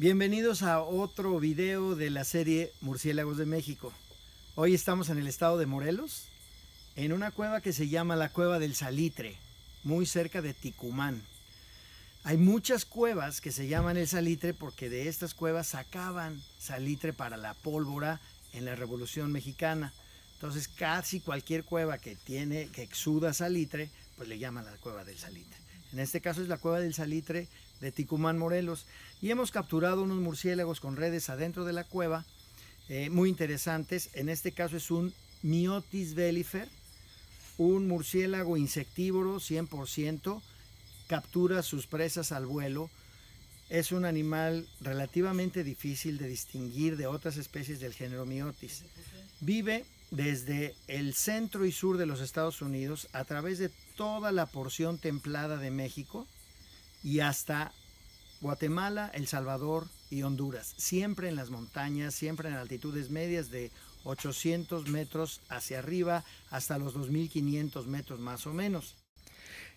Bienvenidos a otro video de la serie Murciélagos de México. Hoy estamos en el estado de Morelos, en una cueva que se llama la Cueva del Salitre, muy cerca de Ticumán. Hay muchas cuevas que se llaman el salitre porque de estas cuevas sacaban salitre para la pólvora en la Revolución Mexicana. Entonces casi cualquier cueva que tiene, que exuda salitre, pues le llaman la cueva del salitre. En este caso es la cueva del Salitre de Ticumán, Morelos. Y hemos capturado unos murciélagos con redes adentro de la cueva, eh, muy interesantes. En este caso es un Miotis velifer, un murciélago insectívoro 100%, captura sus presas al vuelo. Es un animal relativamente difícil de distinguir de otras especies del género Miotis. Vive desde el centro y sur de los Estados Unidos a través de toda la porción templada de México y hasta Guatemala, El Salvador y Honduras, siempre en las montañas, siempre en altitudes medias de 800 metros hacia arriba hasta los 2500 metros más o menos.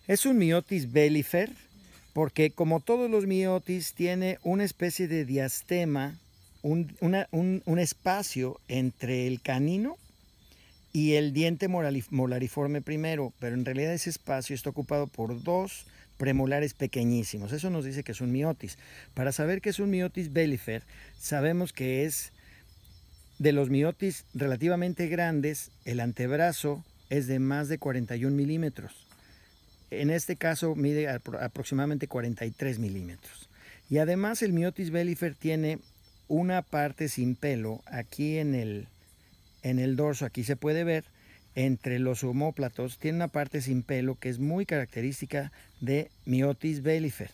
Es un miotis bellifer porque como todos los miotis tiene una especie de diastema un, espacio entre el canino y el diente molariforme primero, pero en realidad ese espacio está ocupado por dos premolares pequeñísimos. Eso nos dice que es un miotis. Para saber que es un miotis bellifer, sabemos que es de los miotis relativamente grandes, el antebrazo es de más de 41 milímetros. En este caso mide aproximadamente 43 milímetros. Y además el miotis bellifer tiene una parte sin pelo aquí en el, en el dorso, aquí se puede ver, entre los homóplatos, tiene una parte sin pelo que es muy característica de Miotis bellifer.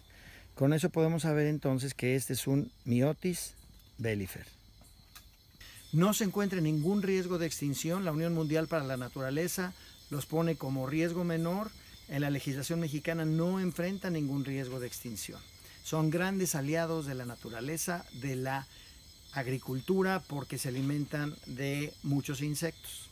Con eso podemos saber entonces que este es un Miotis bellifer. No se encuentra ningún riesgo de extinción. La Unión Mundial para la Naturaleza los pone como riesgo menor. En la legislación mexicana no enfrenta ningún riesgo de extinción. Son grandes aliados de la naturaleza, de la agricultura, porque se alimentan de muchos insectos.